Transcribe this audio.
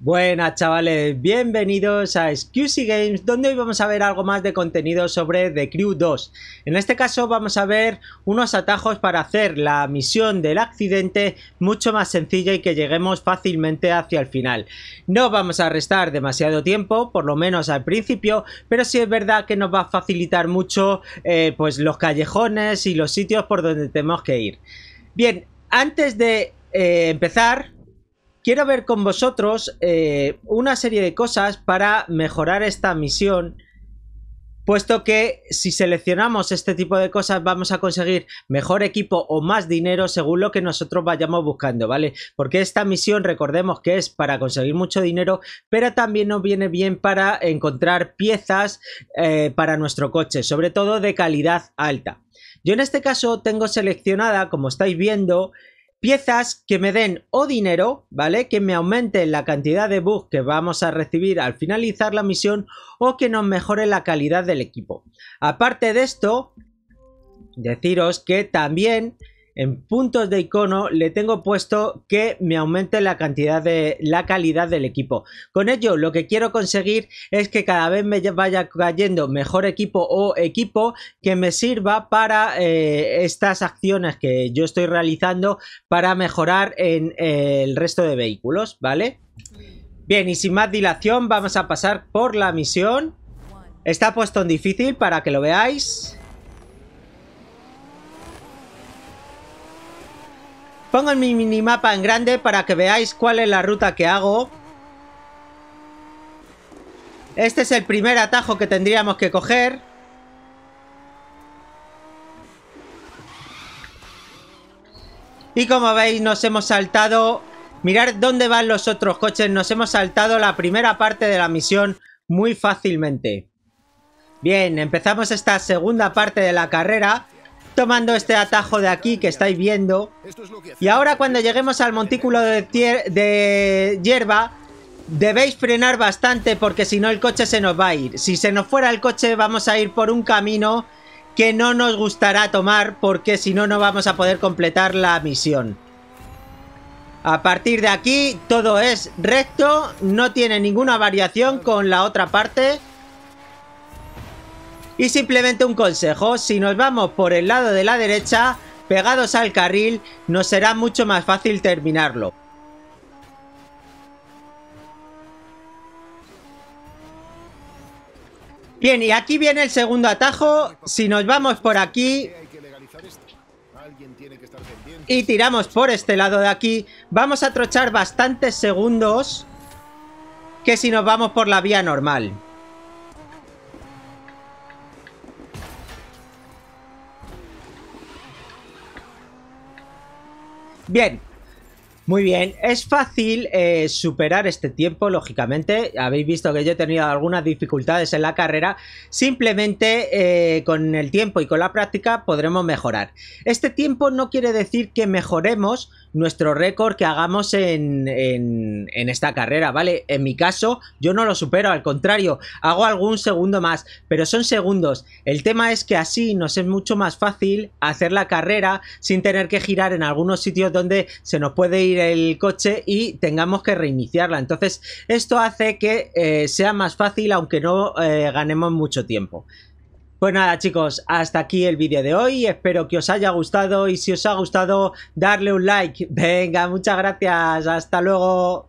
Buenas chavales, bienvenidos a Excusey Games, donde hoy vamos a ver algo más de contenido sobre The Crew 2. En este caso vamos a ver unos atajos para hacer la misión del accidente mucho más sencilla y que lleguemos fácilmente hacia el final. No vamos a restar demasiado tiempo, por lo menos al principio, pero sí es verdad que nos va a facilitar mucho eh, pues los callejones y los sitios por donde tenemos que ir. Bien, antes de eh, empezar quiero ver con vosotros eh, una serie de cosas para mejorar esta misión puesto que si seleccionamos este tipo de cosas vamos a conseguir mejor equipo o más dinero según lo que nosotros vayamos buscando, ¿vale? Porque esta misión recordemos que es para conseguir mucho dinero, pero también nos viene bien para encontrar piezas eh, para nuestro coche, sobre todo de calidad alta. Yo en este caso tengo seleccionada, como estáis viendo, piezas que me den o dinero, ¿vale? Que me aumente la cantidad de bugs que vamos a recibir al finalizar la misión o que nos mejore la calidad del equipo. Aparte de esto, deciros que también en puntos de icono le tengo puesto que me aumente la cantidad de la calidad del equipo. Con ello lo que quiero conseguir es que cada vez me vaya cayendo mejor equipo o equipo que me sirva para eh, estas acciones que yo estoy realizando para mejorar en eh, el resto de vehículos, ¿vale? Bien, y sin más dilación vamos a pasar por la misión. Está puesto en difícil para que lo veáis. Pongo mi minimapa en grande para que veáis cuál es la ruta que hago. Este es el primer atajo que tendríamos que coger. Y como veis nos hemos saltado... Mirad dónde van los otros coches. Nos hemos saltado la primera parte de la misión muy fácilmente. Bien, empezamos esta segunda parte de la carrera tomando este atajo de aquí que estáis viendo. Y ahora cuando lleguemos al montículo de, de hierba, debéis frenar bastante porque si no el coche se nos va a ir. Si se nos fuera el coche vamos a ir por un camino que no nos gustará tomar porque si no no vamos a poder completar la misión. A partir de aquí todo es recto, no tiene ninguna variación con la otra parte y simplemente un consejo, si nos vamos por el lado de la derecha, pegados al carril, nos será mucho más fácil terminarlo. Bien, y aquí viene el segundo atajo. Si nos vamos por aquí... Y tiramos por este lado de aquí. Vamos a trochar bastantes segundos que si nos vamos por la vía normal. Bien, muy bien, es fácil eh, superar este tiempo, lógicamente. Habéis visto que yo he tenido algunas dificultades en la carrera. Simplemente eh, con el tiempo y con la práctica podremos mejorar. Este tiempo no quiere decir que mejoremos nuestro récord que hagamos en, esta carrera, ¿vale? En mi caso, yo no lo supero, al contrario, hago algún segundo más, pero son segundos. El tema es que así nos es mucho más fácil hacer la carrera sin tener que girar en algunos sitios donde se nos puede ir el coche y tengamos que reiniciarla. Entonces, esto hace que eh, sea más fácil aunque no eh, ganemos mucho tiempo. Pues nada chicos, hasta aquí el vídeo de hoy, espero que os haya gustado y si os ha gustado darle un like. Venga, muchas gracias, hasta luego.